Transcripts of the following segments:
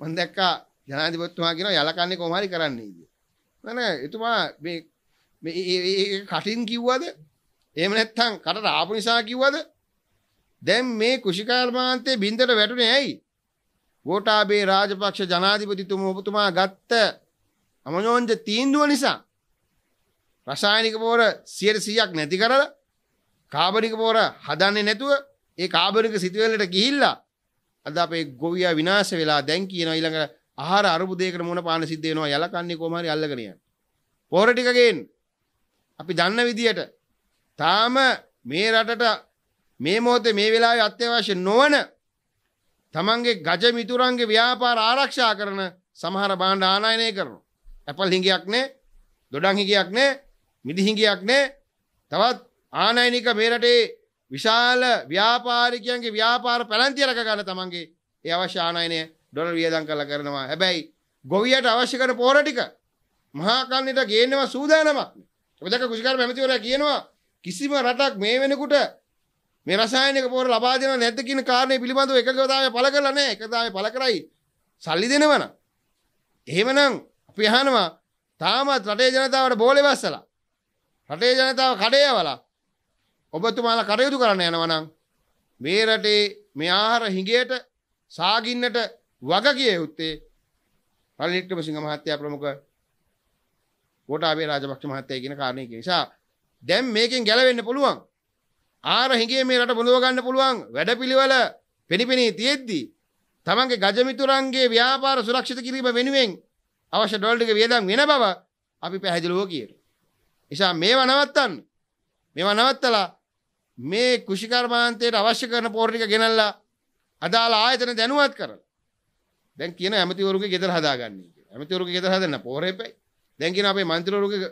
මම දැක්කා ජනාධිපතිතුමා කියනවා යල කන්නේ කොහොම හරි කරන්නයි කියලා. නෑ එතුමා මේ මේ කටින් කිව්වද? එහෙම නැත්නම් කටට ආපු නිසා කිව්වද? දැන් මේ කුෂිකාර්මාන්තේ බින්දට වැටුනේ ඇයි? ගෝඨාභය රාජපක්ෂ ජනාධිපතිතුමා ඔබතුමා ගත්ත අමනෝන්ජ තීන්දුව නිසා රසායනික පෝර 100ක් නැති කරලා කාබනික පෝර හදන්නේ නැතුව ඒ කාබනික සිතුවිල්ලට ගිහිල්ලා අද අපේ ගොවියා විනාශ වෙලා දැන් කියනවා ඊළඟ ආහාර අරුබුදයකට මුණ පාන සිද්ධ වෙනවා යලකන්නේ කොහොම හරි අල්ලගෙන යන. පොර ටික ගේන්න. අපි දන්න විදියට තාම මේ රටට මේ මොහොතේ මේ වෙලාවේ අත්‍යවශ්‍ය නොවන තමන්ගේ ගජ මිතුරන්ගේ ව්‍යාපාර ආරක්ෂා කරන සමහර භාණ්ඩ ආනයනය කරනවා. ඇපල් හිඟයක් නේ, දොඩම් හිඟයක් නේ, මිදි හිඟයක් නේ. තවත් ආනයනික මේ රටේ විශාල ව්‍යාපාරිකයන්ගේ ව්‍යාපාර පැලන්තිය රැක ගන්න තමන්ගේ ඒ අවශ්‍ය ආනයනය ඩොලර් වියදම් කරලා කරනවා. හැබැයි ගොවියට අවශ්‍ය කරන පොර ටික මහා කන්නට ගේනවා සූදානමක්. ඔබ දැක කෘෂිකාර්ය මැතිවරයා කියනවා කිසිම රටක් මේ වෙනකොට මේ රසායනික පොර ලබා දෙනව නැද්ද කියන කාරණේ පිළිබඳව එකගතාවය පළ කරලා නැහැ. එකතාවය පළ කරයි සල්ලි දෙනවනම්. එහෙමනම් අපි අහනවා තාමත් රටේ ජනතාවට බෝලේ බස්සලා රටේ ජනතාව කඩේ යවලා ඔබතුමාලා කටයුතු කරන්න යනවා නම් මේ රටේ මේ ආහාර හිඟයට සාගින්නට වග කිය යුත්තේ පළනි වික්‍රමසිංහ මහත්තයා ප්‍රමුඛ ගෝඨාභය රාජපක්ෂ මහත්තයා කියන කාරණේ නිසා දැන් මේකෙන් ගැලවෙන්න පුළුවන් ආහාර හිඟේ මේ රට බඳව ගන්න පුළුවන් වැඩපිළිවෙල පෙනිපෙනී තියෙද්දී තමන්ගේ ගජමිතුරන්ගේ ව්‍යාපාර සුරක්ෂිත කිරීම වෙනුවෙන් අවශ්‍ය ඩොලර් ටික වියදම් වෙන බව අපි පැහැදිලිව කියනවා. නිසා මේව නවත්තන්න. මේව නවත්තලා මේ කුෂිකර්මාන්තයට අවශ්‍ය කරන පෝර ටික ගෙනල්ලා අදාළ ආයතන දැනුවත් කරලා දැන් කියන ඇමතිවරුගේ ගෙදර හදාගන්නේ කියලා. ඇමතිවරුගේ ගෙදර හදන්න පෝර එපයි. දැන් කියන අපේ മന്ത്രിවරුගේ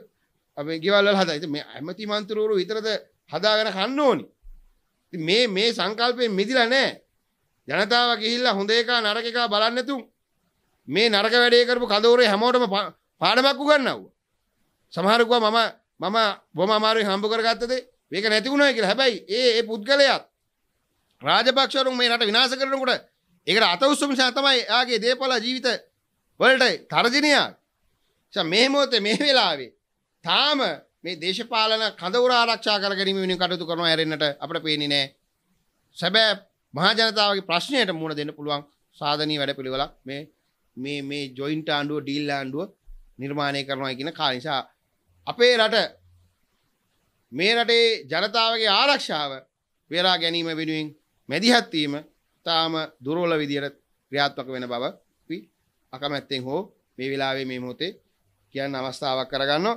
අපේ ගෙවල් වල හදා. ඉතින් මේ ඇමති മന്ത്രിවරු විතරද හදාගෙන කන්න ඕනි. ඉතින් මේ මේ සංකල්පයෙන් මිදිලා නැහැ. ජනතාව ගිහිල්ලා හොඳ එකක් නරක එකක් බලන්නේ නැතුම් මේ නරක වැඩේ කරපු කඳවුරේ හැමෝටම පාඩමක් උගන්වනවා. සමහරකවා මම මම බොහොම අමාරුවෙන් හම්බ කරගත්ත දේ මේක නැති වුණා කියලා. හැබැයි ඒ ඒ පුද්ගලයාත් රාජපක්ෂවරුන් මේ රට විනාශ කරනකොට ඒකට අත උස්සු නිසා තමයි එයාගේ දේපල ජීවිත වලට තර්ජනයක්. එසම මේ මොහොතේ මේ වෙලාවේ තාම මේ දේශපාලන කඳවුර ආරක්ෂා කර ගැනීම වෙනුවෙන් කටයුතු කරනවා හැරෙන්නට අපිට පේන්නේ නැහැ. සැබෑ මහා ජනතාවගේ ප්‍රශ්නයට මුහුණ දෙන්න පුළුවන් සාධනීය වැඩපිළිවෙලක් මේ මේ මේ ජොයින්ට ආණ්ඩුව ඩීල් ආණ්ඩුව නිර්මාණය කරනවා කියන කාරණා නිසා අපේ රට මේ රටේ ජනතාවගේ ආරක්ෂාව වේරා ගැනීම වෙනුවෙන් මැදිහත් වීම තාම දුර්වල විදියට ක්‍රියාත්මක වෙන බව අපි අකමැත්තෙන් හෝ මේ වෙලාවේ මේ මොහොතේ කියන්න අවස්ථාවක් කරගන්නවා